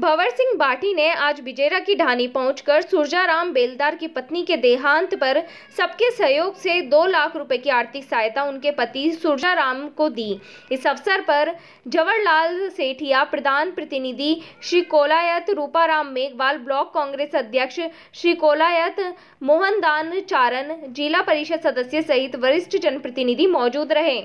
भंवर सिंह बाटी ने आज बिजेरा की ढानी पहुंचकर सुरजाराम बेलदार की पत्नी के देहांत पर सबके सहयोग से दो लाख रुपए की आर्थिक सहायता उनके पति सुरजाराम को दी इस अवसर पर जवाहरलाल सेठिया प्रधान प्रतिनिधि श्री कोलायत रूपाराम मेघवाल ब्लॉक कांग्रेस अध्यक्ष श्री कोलायत मोहनदान चारण जिला परिषद सदस्य सहित वरिष्ठ जनप्रतिनिधि मौजूद रहे